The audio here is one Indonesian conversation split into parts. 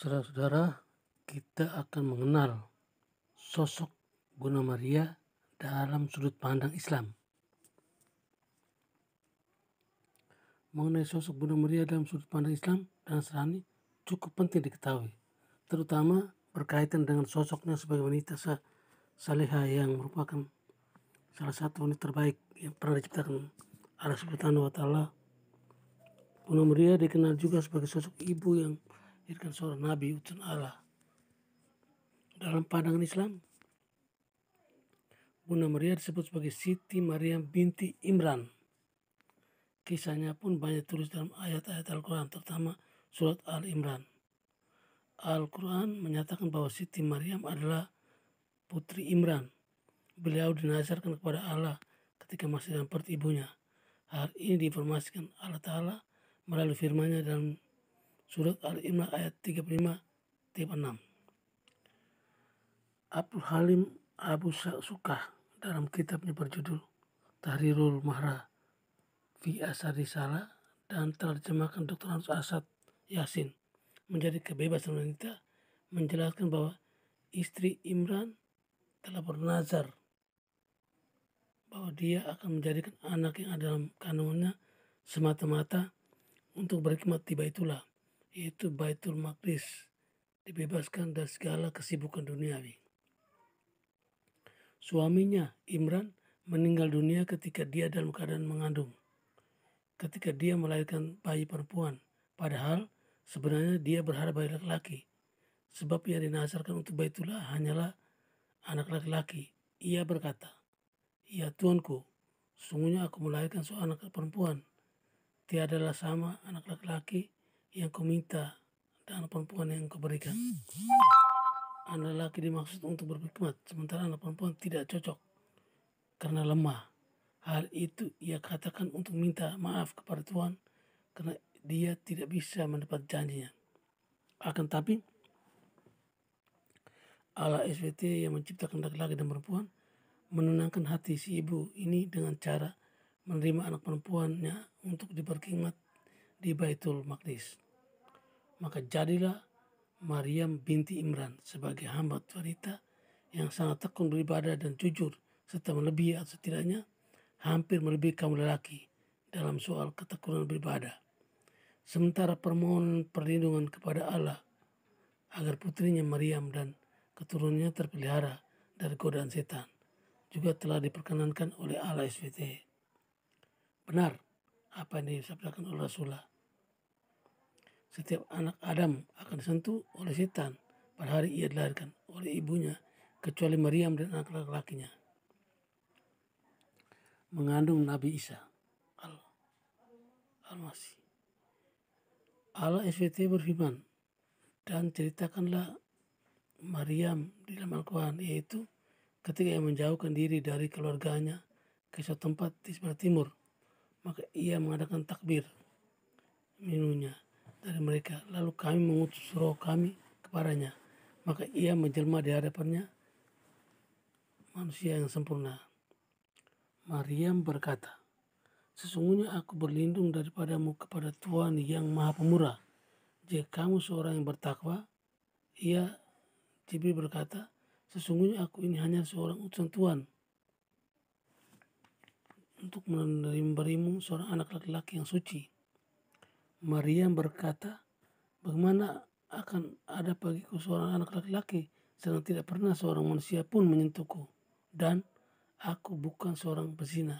Saudara-saudara, kita akan mengenal sosok Bunda Maria dalam sudut pandang Islam. Mengenai sosok Bunda Maria dalam sudut pandang Islam dan serani cukup penting diketahui, terutama berkaitan dengan sosoknya sebagai wanita saleha yang merupakan salah satu wanita terbaik yang pernah diciptakan Allah Subhanahu wa taala. Bunda Maria dikenal juga sebagai sosok ibu yang melahirkan seorang nabi utusan Allah. Dalam pandangan Islam, Bunda Maria disebut sebagai Siti Maria binti Imran. Kisahnya pun banyak tulis dalam ayat-ayat Al-Quran, terutama surat Al-Imran. Al-Quran menyatakan bahwa Siti Maryam adalah putri Imran. Beliau dinazarkan kepada Allah ketika masih dalam perut ibunya. Hal ini diinformasikan Allah Ta'ala melalui firman dalam Surat Al-Imran ayat 35 36. Abdul Halim Abu Sukah dalam kitabnya berjudul Tahrirul Mahra fi Asar Risalah dan terjemahkan Dr. Hans Asad Yasin menjadi kebebasan wanita menjelaskan bahwa istri Imran telah bernazar bahwa dia akan menjadikan anak yang ada dalam kandungannya semata-mata untuk berkhidmat tiba itulah yaitu Baitul Maqdis dibebaskan dari segala kesibukan duniawi. Suaminya, Imran, meninggal dunia ketika dia dalam keadaan mengandung. Ketika dia melahirkan bayi perempuan, padahal sebenarnya dia berharap bayi laki-laki. Sebab yang dinasarkan untuk Baitullah hanyalah anak laki-laki. Ia berkata, Ya Tuanku, sungguhnya aku melahirkan seorang anak perempuan. Tiadalah sama anak laki-laki yang kau minta dan perempuan yang kau berikan. Anak laki dimaksud untuk berhikmat, sementara anak perempuan tidak cocok karena lemah. Hal itu ia katakan untuk minta maaf kepada Tuhan karena dia tidak bisa mendapat janjinya. Akan tapi, Allah SWT yang menciptakan laki-laki dan perempuan menenangkan hati si ibu ini dengan cara menerima anak perempuannya untuk diberkhidmat di Baitul Maqdis. Maka jadilah Maryam binti Imran sebagai hamba wanita yang sangat tekun beribadah dan jujur serta melebihi atau setidaknya hampir melebihi kaum lelaki dalam soal ketekunan beribadah. Sementara permohonan perlindungan kepada Allah agar putrinya Maryam dan keturunannya terpelihara dari godaan setan juga telah diperkenankan oleh Allah SWT. Benar apa yang disabdakan oleh Rasulullah setiap anak Adam akan disentuh oleh setan pada hari ia dilahirkan oleh ibunya, kecuali Maryam dan anak laki-lakinya. Mengandung Nabi Isa, Allah, Al-Masih. Allah SWT berfirman, dan ceritakanlah Maryam di dalam Al-Quran, yaitu ketika ia menjauhkan diri dari keluarganya ke suatu tempat di sebelah timur, maka ia mengadakan takbir minunya dari mereka. Lalu kami mengutus roh kami kepadanya. Maka ia menjelma di hadapannya manusia yang sempurna. Maryam berkata, Sesungguhnya aku berlindung daripadamu kepada Tuhan yang maha pemurah. Jika kamu seorang yang bertakwa, ia Jibril berkata, Sesungguhnya aku ini hanya seorang utusan Tuhan untuk berimu seorang anak laki-laki yang suci Maria berkata, "Bagaimana akan ada bagiku seorang anak laki-laki sedang tidak pernah seorang manusia pun menyentuhku dan aku bukan seorang pezina."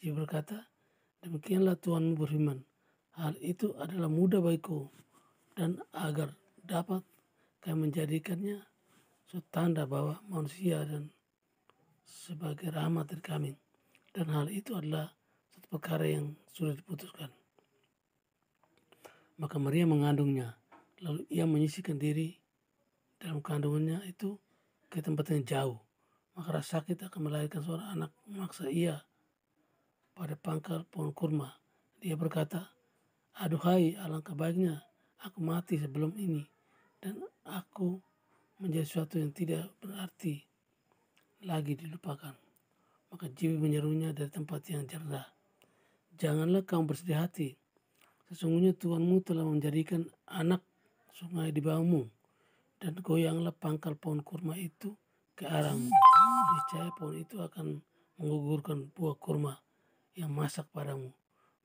Dia berkata, "Demikianlah Tuhanmu berfirman, hal itu adalah mudah bagiku dan agar dapat kami menjadikannya setanda tanda bahwa manusia dan sebagai rahmat dari kami dan hal itu adalah satu perkara yang sudah diputuskan maka Maria mengandungnya. Lalu ia menyisihkan diri dalam kandungannya itu ke tempat yang jauh. Maka rasa sakit akan melahirkan suara anak memaksa ia pada pangkal pohon kurma. Dia berkata, Aduhai alangkah baiknya aku mati sebelum ini dan aku menjadi sesuatu yang tidak berarti lagi dilupakan. Maka Jiwi menyerunya dari tempat yang cerdas. Janganlah kamu bersedih hati Sesungguhnya Tuhanmu telah menjadikan anak sungai di bawahmu, dan goyanglah pangkal pohon kurma itu ke arahmu. Niscaya pohon itu akan menggugurkan buah kurma yang masak padamu.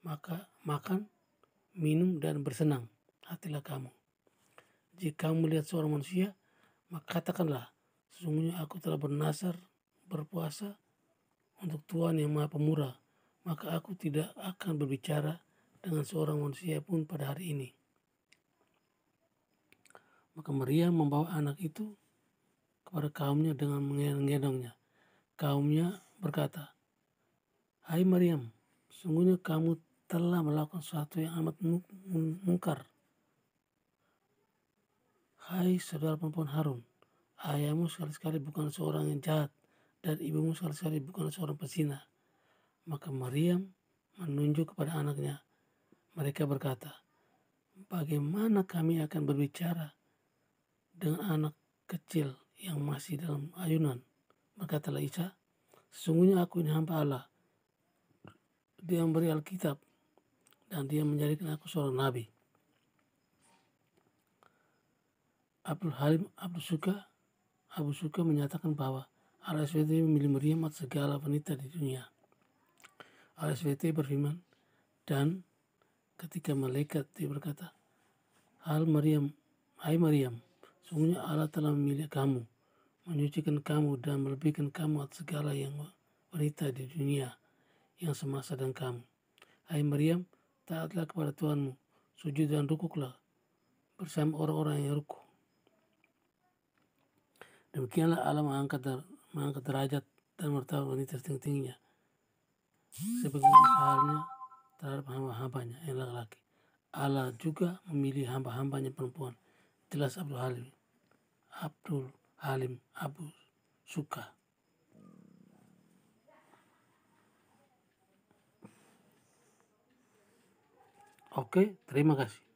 Maka makan, minum, dan bersenang hatilah kamu. Jika kamu melihat seorang manusia, maka katakanlah, sesungguhnya aku telah bernasar, berpuasa untuk Tuhan yang maha pemurah, maka aku tidak akan berbicara dengan seorang manusia pun pada hari ini. Maka Maria membawa anak itu kepada kaumnya dengan menggendongnya. Kaumnya berkata, Hai Maryam, sungguhnya kamu telah melakukan sesuatu yang amat mungkar. Hai saudara perempuan Harun, ayahmu sekali-sekali bukan seorang yang jahat dan ibumu sekali-sekali bukan seorang pesina Maka Maryam menunjuk kepada anaknya mereka berkata, "Bagaimana kami akan berbicara dengan anak kecil yang masih dalam ayunan?" Berkatalah Isa, "Sesungguhnya aku ini hamba Allah. Dia memberi Alkitab dan dia menjadikan aku seorang nabi." Abdul Halim Abdul Suka Abu Suka menyatakan bahwa RSVT memilih meriam segala wanita di dunia. RSVT berfirman, dan ketika malaikat dia berkata, Hal Maryam, Hai Maryam, sungguhnya Allah telah memilih kamu, menyucikan kamu dan melebihkan kamu atas segala yang berita di dunia yang semasa dengan kamu. Hai Maryam, taatlah kepada Tuhanmu, sujud dan rukuklah bersama orang-orang yang ruku. Demikianlah Allah mengangkat, mengangkat derajat dan martabat wanita tertingginya. tingginya Sebagai halnya terhadap hamba-hambanya yang laki-laki. Allah juga memilih hamba-hambanya perempuan. Jelas Abdul Halim. Abdul Halim Abu Suka. Oke, terima kasih.